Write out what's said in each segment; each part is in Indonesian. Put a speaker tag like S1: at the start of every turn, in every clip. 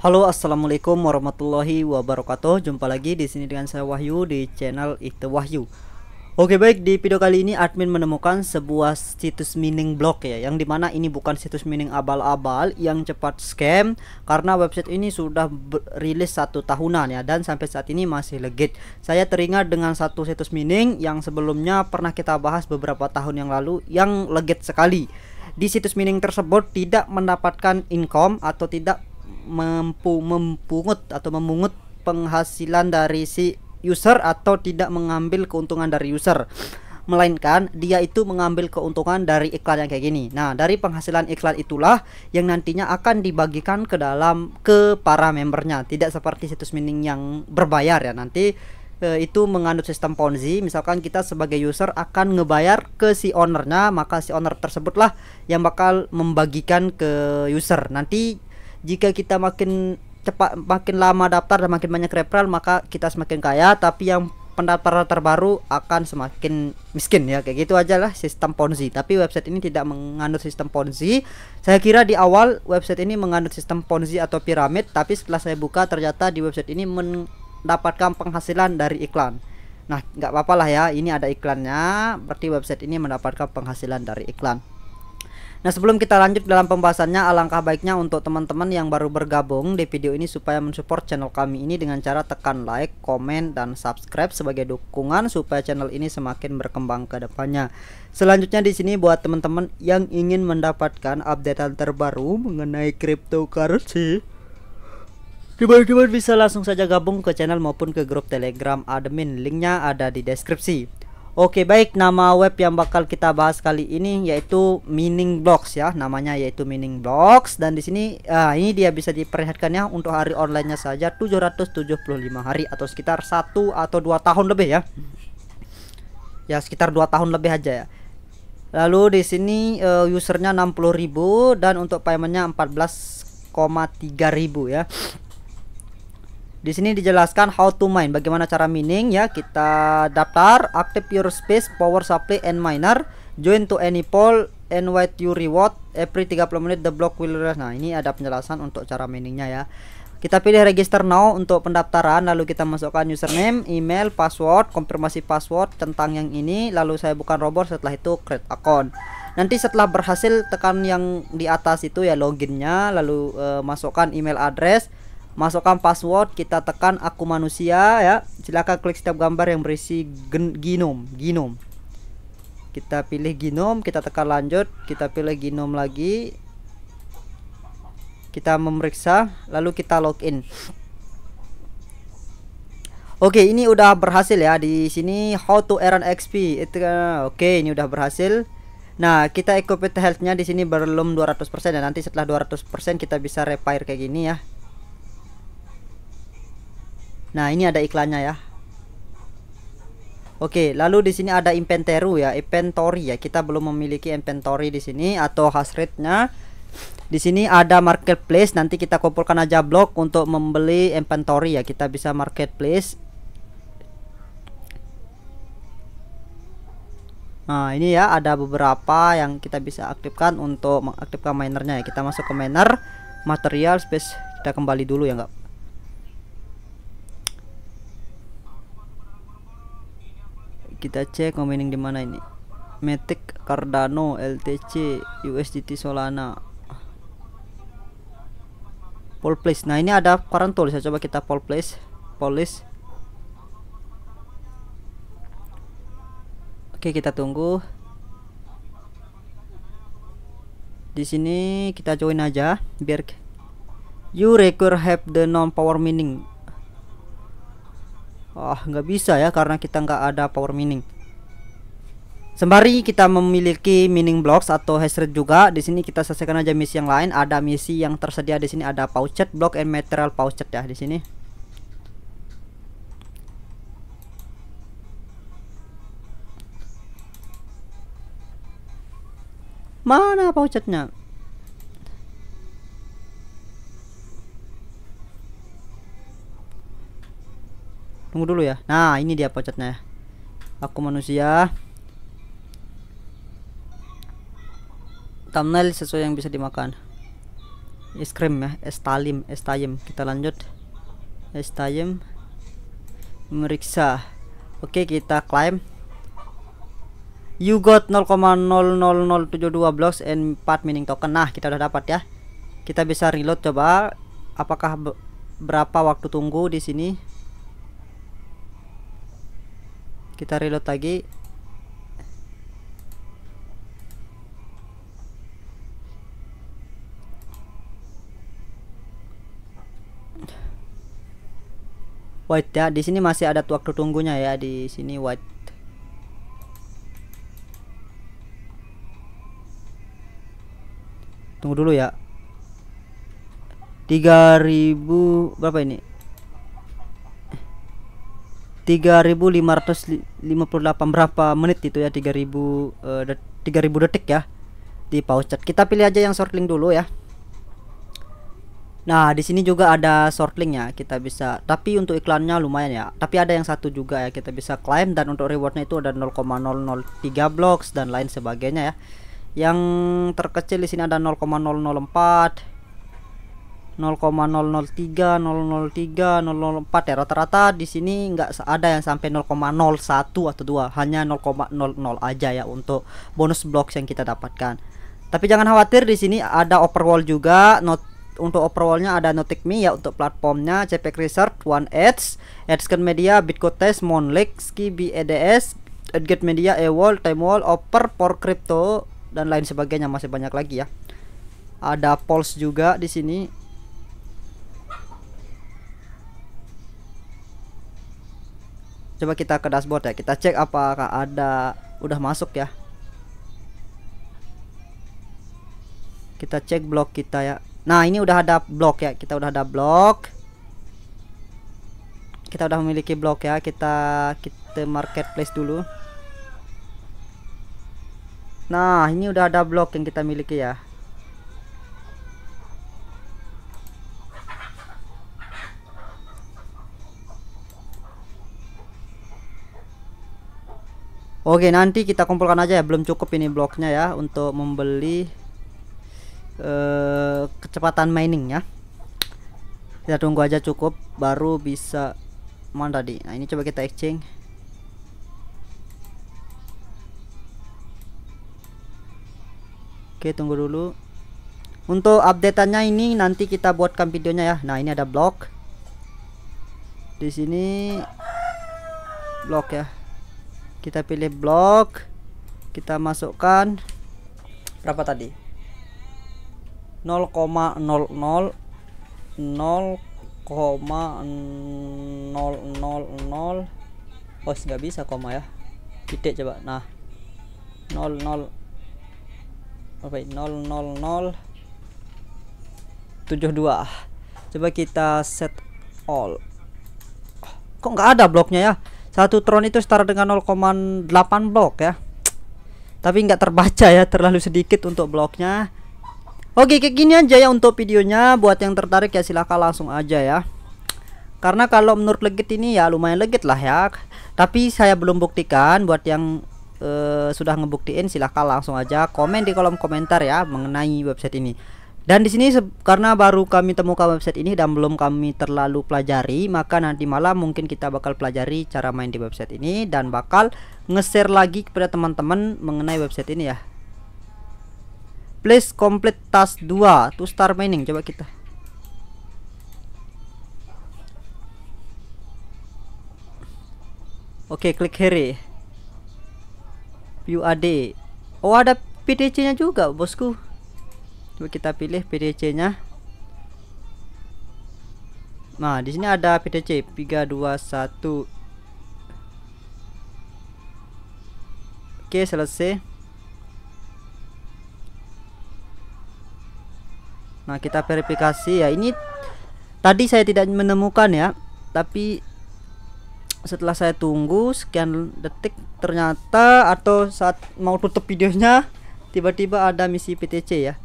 S1: Halo assalamualaikum warahmatullahi wabarakatuh Jumpa lagi di sini dengan saya Wahyu di channel itu Wahyu Oke baik di video kali ini admin menemukan sebuah situs mining blog ya Yang dimana ini bukan situs mining abal-abal yang cepat scam Karena website ini sudah rilis satu tahunan ya Dan sampai saat ini masih legit Saya teringat dengan satu situs mining yang sebelumnya pernah kita bahas beberapa tahun yang lalu Yang legit sekali di situs mining tersebut tidak mendapatkan income atau tidak mampu mempungut atau memungut penghasilan dari si user atau tidak mengambil keuntungan dari user melainkan dia itu mengambil keuntungan dari iklan yang kayak gini. Nah, dari penghasilan iklan itulah yang nantinya akan dibagikan ke dalam ke para membernya. Tidak seperti situs mining yang berbayar ya. Nanti eh, itu mengandung sistem ponzi misalkan kita sebagai user akan ngebayar ke si ownernya maka si owner tersebutlah yang bakal membagikan ke user nanti jika kita makin cepat makin lama daftar dan makin banyak referral maka kita semakin kaya tapi yang pendaftaran terbaru akan semakin miskin ya kayak gitu aja lah sistem ponzi tapi website ini tidak menganut sistem ponzi saya kira di awal website ini menganut sistem ponzi atau piramid tapi setelah saya buka ternyata di website ini mendapatkan penghasilan dari iklan nah nggak apa-apa lah ya ini ada iklannya berarti website ini mendapatkan penghasilan dari iklan Nah sebelum kita lanjut dalam pembahasannya alangkah baiknya untuk teman-teman yang baru bergabung di video ini supaya mensupport channel kami ini dengan cara tekan like, komen, dan subscribe sebagai dukungan supaya channel ini semakin berkembang ke depannya. Selanjutnya di sini buat teman-teman yang ingin mendapatkan update terbaru mengenai cryptocurrency Tiba-tiba bisa langsung saja gabung ke channel maupun ke grup telegram admin Linknya ada di deskripsi Oke baik nama web yang bakal kita bahas kali ini yaitu Mining Blocks ya namanya yaitu Mining Blocks dan di sini uh, ini dia bisa diperlihatkan ya untuk hari onlinenya saja 775 hari atau sekitar satu atau dua tahun lebih ya ya sekitar dua tahun lebih aja ya lalu di sini uh, usernya 60.000 dan untuk paymentnya 14,3 ribu ya di sini dijelaskan how to mine, bagaimana cara mining ya. Kita daftar, active your space, power supply and miner, join to any pool and wait your reward. Every 30 menit the block will rise Nah, ini ada penjelasan untuk cara miningnya ya. Kita pilih register now untuk pendaftaran, lalu kita masukkan username, email, password, konfirmasi password tentang yang ini, lalu saya bukan robot setelah itu create account. Nanti setelah berhasil tekan yang di atas itu ya loginnya, lalu uh, masukkan email address masukkan password kita tekan aku manusia ya silahkan klik setiap gambar yang berisi gen genom kita pilih genom kita tekan lanjut kita pilih genom lagi kita memeriksa lalu kita login Oke, ini udah berhasil ya di sini how to earn XP. Itu oke, ini udah berhasil. Nah, kita equip healthnya di sini belum 200% ya. Nanti setelah 200% kita bisa repair kayak gini ya. Nah, ini ada iklannya ya. Oke, lalu di sini ada inventory ya, inventory ya. Kita belum memiliki inventory di sini atau hash rate-nya. Di sini ada marketplace, nanti kita kumpulkan aja blok untuk membeli inventory ya. Kita bisa marketplace. Nah, ini ya ada beberapa yang kita bisa aktifkan untuk mengaktifkan minernya ya. Kita masuk ke miner, material space, kita kembali dulu ya, enggak kita cek mining di mana ini Matic Cardano LTC USDT Solana Pole place nah ini ada current tool saya coba kita pole place polis Oke kita tunggu di sini kita join aja biar you record have the non power mining ah nggak bisa ya karena kita nggak ada power mining sembari kita memiliki mining blocks atau hash juga di sini kita selesaikan aja misi yang lain ada misi yang tersedia di sini ada pouchet block and material pouchet ya di sini mana pouchetnya Tunggu dulu ya. Nah, ini dia pocetnya. Aku manusia. Thumbnail sesuai yang bisa dimakan. Es krim ya, es talim, es tayem. Kita lanjut. Es tayem. Meriksa. Oke, kita climb. You got 0,00072 blocks and 4 mining token. Nah, kita udah dapat ya. Kita bisa reload coba apakah berapa waktu tunggu di sini? kita reload lagi Wait ya di sini masih ada waktu tunggunya ya di sini wait. tunggu dulu ya 3000 berapa ini 3558 berapa menit itu ya 3000 uh, 3000 detik ya di pause chat. Kita pilih aja yang shortlink dulu ya. Nah, di sini juga ada shortlink ya, kita bisa. Tapi untuk iklannya lumayan ya. Tapi ada yang satu juga ya, kita bisa klaim dan untuk rewardnya itu ada 0,003 blocks dan lain sebagainya ya. Yang terkecil di sini ada 0,004 0,003, 003, 004 ya rata-rata di sini nggak ada yang sampai 0,01 atau 2 hanya 0,00 aja ya untuk bonus blocks yang kita dapatkan tapi jangan khawatir di sini ada overwall juga not untuk overwallnya ada me ya untuk platformnya CPK Research, One Ads, Adscan Media, bitcoin test Skibi EDS, edge Media, Ewall, Timewall, Oper, For Crypto dan lain sebagainya masih banyak lagi ya. Ada Pulse juga di sini coba kita ke dashboard ya kita cek apakah ada udah masuk ya kita cek blok kita ya nah ini udah ada blok ya kita udah ada blok kita udah memiliki blok ya kita kita marketplace dulu nah ini udah ada blok yang kita miliki ya Oke nanti kita kumpulkan aja ya belum cukup ini bloknya ya untuk membeli uh, kecepatan mining ya kita tunggu aja cukup baru bisa mana tadi nah ini coba kita exchange oke tunggu dulu untuk updateannya ini nanti kita buatkan videonya ya nah ini ada blok di sini blok ya kita pilih blok kita masukkan berapa tadi 0,00 0,000 oh nggak bisa koma ya titik coba nah 00 apa ini 000 72 coba kita set all kok nggak ada bloknya ya satu tron itu setara dengan 0,8 blok ya. Tapi nggak terbaca ya, terlalu sedikit untuk bloknya. Oke, kayak gini aja ya untuk videonya. Buat yang tertarik ya silahkan langsung aja ya. Karena kalau menurut legit ini ya lumayan legit lah ya. Tapi saya belum buktikan buat yang uh, sudah ngebuktiin silahkan langsung aja komen di kolom komentar ya mengenai website ini. Dan di sini karena baru kami temukan website ini dan belum kami terlalu pelajari, maka nanti malam mungkin kita bakal pelajari cara main di website ini dan bakal nge-share lagi kepada teman-teman mengenai website ini ya. Please complete task 2 to start mining. Coba kita Oke, klik here. View AD. Oh, ada PDC nya juga, bosku kita pilih PDC nya Nah di sini ada PDC 321 Oke selesai Nah kita verifikasi ya ini Tadi saya tidak menemukan ya Tapi Setelah saya tunggu sekian detik Ternyata atau saat mau tutup videonya Tiba-tiba ada misi PTC ya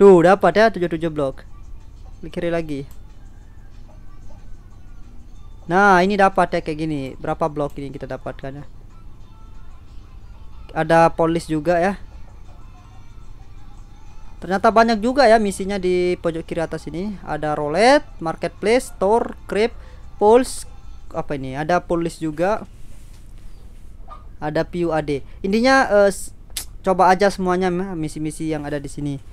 S1: Tuh dapat ya 77 blok. Klik kiri lagi. Nah, ini dapat ya kayak gini. Berapa blok ini kita dapatkan ya? Ada polis juga ya. Ternyata banyak juga ya misinya di pojok kiri atas ini. Ada roulette, marketplace, store, crib, pulse, apa ini? Ada polis juga. Ada PUAD. Intinya uh, coba aja semuanya misi-misi yang ada di sini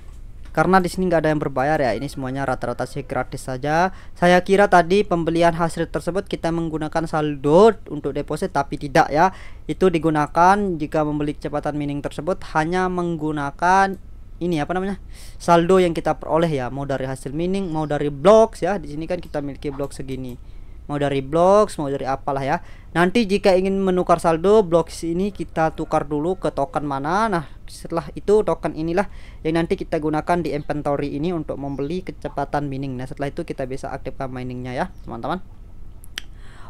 S1: karena di sini nggak ada yang berbayar ya ini semuanya rata-rata sih gratis saja saya kira tadi pembelian hasil tersebut kita menggunakan saldo untuk deposit tapi tidak ya itu digunakan jika membeli kecepatan mining tersebut hanya menggunakan ini apa namanya saldo yang kita peroleh ya mau dari hasil mining mau dari blocks ya di sini kan kita miliki blok segini mau dari blocks mau dari apalah ya nanti jika ingin menukar saldo blocks ini kita tukar dulu ke token mana nah setelah itu token inilah yang nanti kita gunakan di inventory ini untuk membeli kecepatan mining nah setelah itu kita bisa aktifkan miningnya ya teman-teman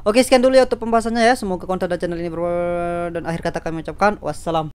S1: Oke sekian dulu ya untuk pembahasannya ya semoga konten dan channel ini bermanfaat dan akhir kata kami ucapkan wassalam